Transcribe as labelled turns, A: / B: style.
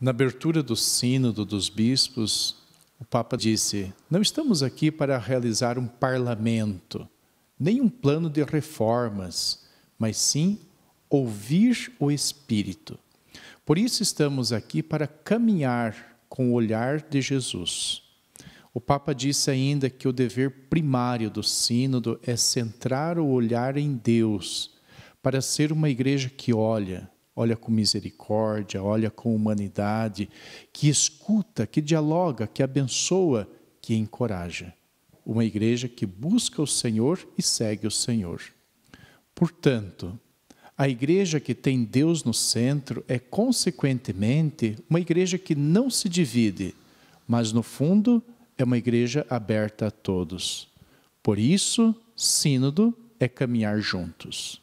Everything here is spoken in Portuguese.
A: Na abertura do Sínodo dos Bispos, o Papa disse: Não estamos aqui para realizar um parlamento, nem um plano de reformas, mas sim ouvir o Espírito. Por isso estamos aqui para caminhar com o olhar de Jesus. O Papa disse ainda que o dever primário do Sínodo é centrar o olhar em Deus, para ser uma igreja que olha, olha com misericórdia, olha com humanidade, que escuta, que dialoga, que abençoa, que encoraja. Uma igreja que busca o Senhor e segue o Senhor. Portanto, a igreja que tem Deus no centro é, consequentemente, uma igreja que não se divide, mas, no fundo, é uma igreja aberta a todos. Por isso, Sínodo é caminhar juntos.